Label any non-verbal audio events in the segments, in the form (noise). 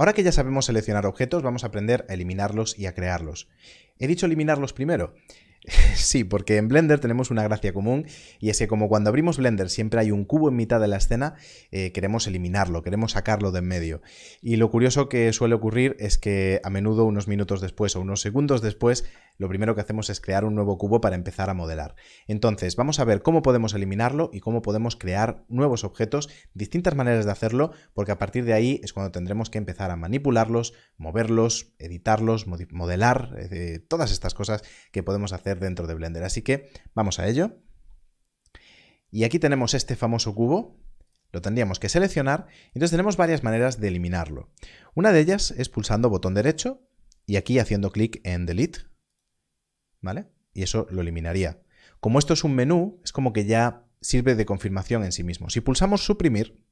Ahora que ya sabemos seleccionar objetos, vamos a aprender a eliminarlos y a crearlos. He dicho eliminarlos primero. (laughs) Sí, porque en Blender tenemos una gracia común y es que como cuando abrimos Blender siempre hay un cubo en mitad de la escena, eh, queremos eliminarlo, queremos sacarlo de en medio. Y lo curioso que suele ocurrir es que a menudo unos minutos después o unos segundos después, lo primero que hacemos es crear un nuevo cubo para empezar a modelar. Entonces, vamos a ver cómo podemos eliminarlo y cómo podemos crear nuevos objetos, distintas maneras de hacerlo, porque a partir de ahí es cuando tendremos que empezar a manipularlos, moverlos, editarlos, modelar, eh, todas estas cosas que podemos hacer dentro de Blender. Así que vamos a ello. Y aquí tenemos este famoso cubo, lo tendríamos que seleccionar, entonces tenemos varias maneras de eliminarlo. Una de ellas es pulsando botón derecho y aquí haciendo clic en Delete, ¿vale? Y eso lo eliminaría. Como esto es un menú, es como que ya sirve de confirmación en sí mismo. Si pulsamos suprimir,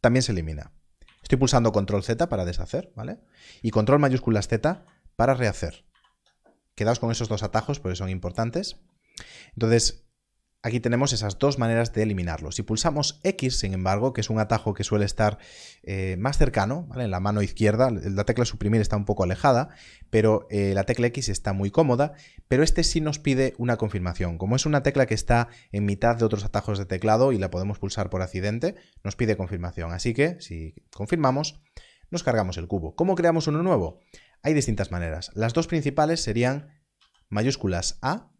también se elimina. Estoy pulsando control Z para deshacer, ¿vale? Y control mayúsculas Z para rehacer. Quedaos con esos dos atajos porque son importantes. Entonces, aquí tenemos esas dos maneras de eliminarlo. Si pulsamos X, sin embargo, que es un atajo que suele estar eh, más cercano, en la mano izquierda, la tecla suprimir está un poco alejada, pero eh, la tecla X está muy cómoda, pero este sí nos pide una confirmación. Como es una tecla que está en mitad de otros atajos de teclado y la podemos pulsar por accidente, nos pide confirmación. Así que, si confirmamos, nos cargamos el cubo. ¿Cómo creamos uno nuevo? Hay distintas maneras. Las dos principales serían mayúsculas A.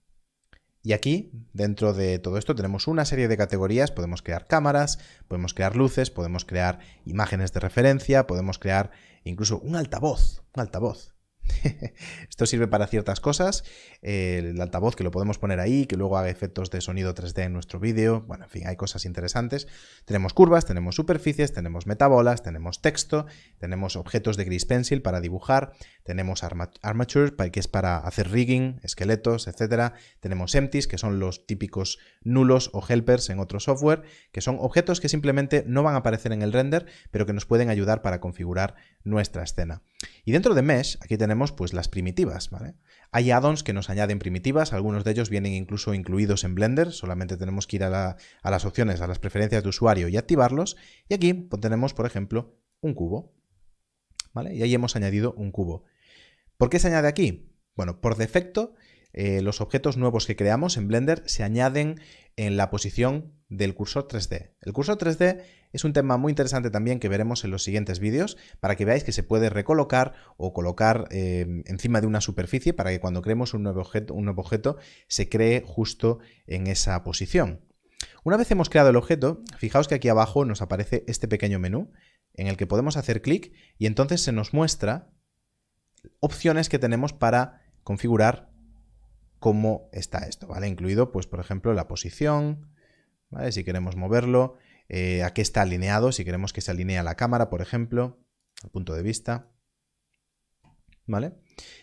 Y aquí, dentro de todo esto, tenemos una serie de categorías. Podemos crear cámaras, podemos crear luces, podemos crear imágenes de referencia, podemos crear incluso un altavoz. Un altavoz. (laughs) Esto sirve para ciertas cosas, el altavoz que lo podemos poner ahí, que luego haga efectos de sonido 3D en nuestro vídeo, bueno, en fin, hay cosas interesantes. Tenemos curvas, tenemos superficies, tenemos metabolas, tenemos texto, tenemos objetos de gris pencil para dibujar, tenemos armature, que es para hacer rigging, esqueletos, etc. Tenemos empties, que son los típicos nulos o helpers en otro software, que son objetos que simplemente no van a aparecer en el render, pero que nos pueden ayudar para configurar nuestra escena. Y dentro de Mesh, aquí tenemos pues las primitivas, Hay add-ons que nos añaden primitivas, algunos de ellos vienen incluso incluidos en Blender, solamente tenemos que ir a, las opciones, a las preferencias de usuario y activarlos. Y aquí pues tenemos, por ejemplo, un cubo, ¿vale? Y ahí hemos añadido un cubo. ¿Por qué se añade aquí? Bueno, por defecto eh, los objetos nuevos que creamos en Blender se añaden en la posición del cursor 3D. El cursor 3D es un tema muy interesante también que veremos en los siguientes vídeos para que veáis que se puede recolocar o colocar eh, encima de una superficie para que cuando creemos un objeto, un nuevo objeto se cree justo en esa posición. Una vez hemos creado el objeto, fijaos que aquí abajo nos aparece este pequeño menú en el que podemos hacer clic y entonces se nos muestra opciones que tenemos para configurar cómo está esto, ¿vale? Incluido, pues, por ejemplo, la posición, ¿vale? Si queremos moverlo, eh, a qué está alineado, si queremos que se alinee a la cámara, por ejemplo, al punto de vista, ¿vale?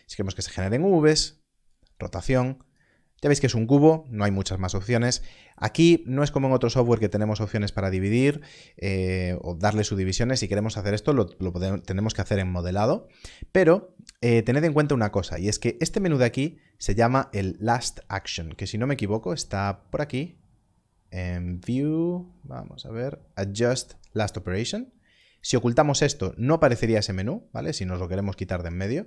Si queremos que se generen Vs, rotación, ya veis que es un cubo, no hay muchas más opciones. Aquí no es como en otro software que tenemos opciones para dividir eh, o darle subdivisiones. Si queremos hacer esto, lo, tenemos que hacer en modelado. Pero eh, tened en cuenta una cosa, y es que este menú de aquí se llama el Last Action, que si no me equivoco está por aquí. En View, vamos a ver, Adjust Last Operation. Si ocultamos esto, no aparecería ese menú, ¿vale? Si nos lo queremos quitar de en medio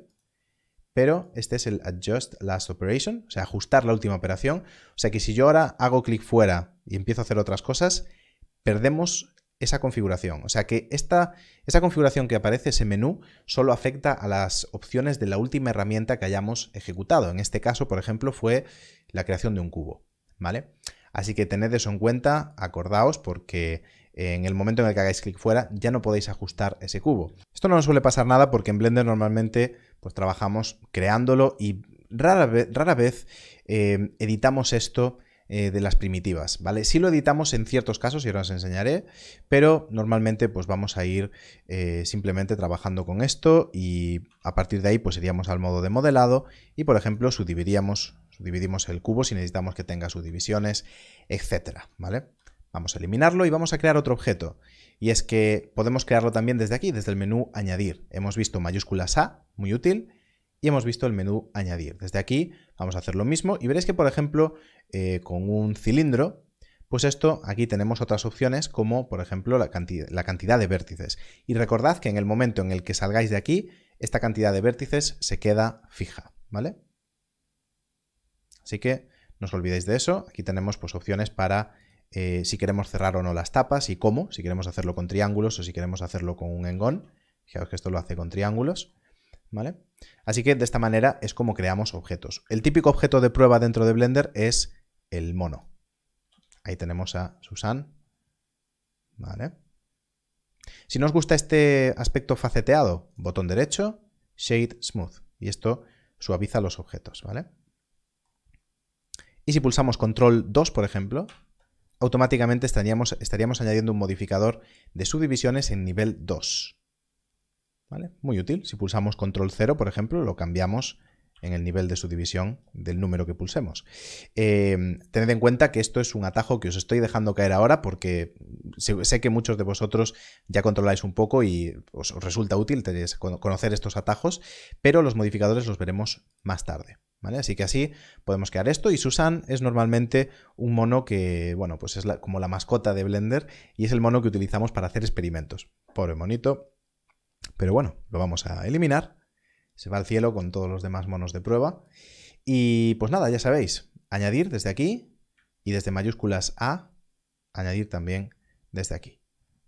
pero este es el adjust last operation, o sea, ajustar la última operación. O sea que si yo ahora hago clic fuera y empiezo a hacer otras cosas, perdemos esa configuración. O sea que esta, esa configuración que aparece, ese menú, solo afecta a las opciones de la última herramienta que hayamos ejecutado. En este caso, por ejemplo, fue la creación de un cubo. ¿Vale? Así que tened eso en cuenta, acordaos, porque en el momento en el que hagáis clic fuera ya no podéis ajustar ese cubo. Esto no nos suele pasar nada porque en Blender normalmente pues trabajamos creándolo y rara, rara vez eh, editamos esto eh, de las primitivas, ¿vale? Si lo editamos en ciertos casos y ahora os enseñaré, pero normalmente pues vamos a ir eh, simplemente trabajando con esto y a partir de ahí pues iríamos al modo de modelado y por ejemplo subdividiríamos, subdividimos el cubo si necesitamos que tenga subdivisiones, etcétera, ¿vale? Vamos a eliminarlo y vamos a crear otro objeto. Y es que podemos crearlo también desde aquí, desde el menú Añadir. Hemos visto mayúsculas A, muy útil, y hemos visto el menú Añadir. Desde aquí vamos a hacer lo mismo y veréis que, por ejemplo, eh, con un cilindro, pues esto, aquí tenemos otras opciones como, por ejemplo, la cantidad, la cantidad de vértices. Y recordad que en el momento en el que salgáis de aquí, esta cantidad de vértices se queda fija, ¿vale? Así que no os olvidéis de eso. Aquí tenemos pues, opciones para eh, si queremos cerrar o no las tapas y cómo, si queremos hacerlo con triángulos o si queremos hacerlo con un engón. Fijaos que esto lo hace con triángulos. ¿Vale? Así que de esta manera es como creamos objetos. El típico objeto de prueba dentro de Blender es el mono. Ahí tenemos a Susan. ¿Vale? Si nos gusta este aspecto faceteado, botón derecho, Shade Smooth. Y esto suaviza los objetos, ¿vale? Y si pulsamos Control 2, por ejemplo, automáticamente estaríamos, añadiendo un modificador de subdivisiones en nivel 2. Muy útil. Si pulsamos control 0, por ejemplo, lo cambiamos en el nivel de su división del número que pulsemos. Eh, tened en cuenta que esto es un atajo que os estoy dejando caer ahora porque sé que muchos de vosotros ya controláis un poco y os, resulta útil conocer estos atajos, pero los modificadores los veremos más tarde. ¿Vale? Así que así podemos crear esto y Susan es normalmente un mono que, bueno, pues es como la mascota de Blender y es el mono que utilizamos para hacer experimentos. Pobre monito, pero bueno, lo vamos a eliminar se va al cielo con todos los demás monos de prueba. Y pues nada, ya sabéis, añadir desde aquí y desde mayúsculas A, añadir también desde aquí.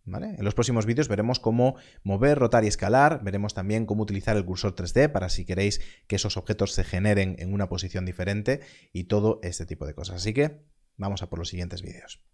¿Vale? En los próximos vídeos veremos cómo mover, rotar y escalar, veremos también cómo utilizar el cursor 3D para si queréis que esos objetos se generen en una posición diferente y todo este tipo de cosas. Así que vamos a por los siguientes vídeos.